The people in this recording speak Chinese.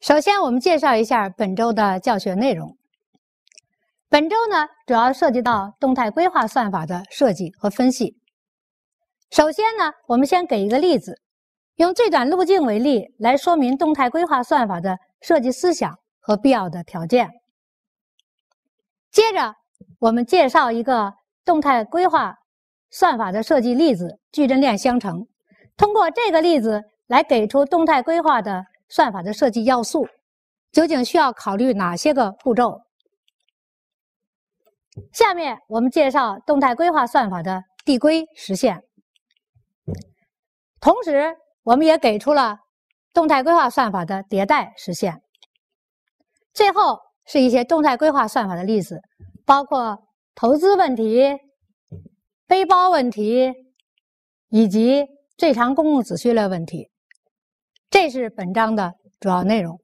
首先，我们介绍一下本周的教学内容。本周呢，主要涉及到动态规划算法的设计和分析。首先呢，我们先给一个例子，用最短路径为例，来说明动态规划算法的设计思想和必要的条件。接着，我们介绍一个动态规划算法的设计例子——矩阵链相乘。通过这个例子来给出动态规划的。算法的设计要素究竟需要考虑哪些个步骤？下面我们介绍动态规划算法的递归实现，同时我们也给出了动态规划算法的迭代实现。最后是一些动态规划算法的例子，包括投资问题、背包问题以及最长公共子序列问题。这是本章的主要内容。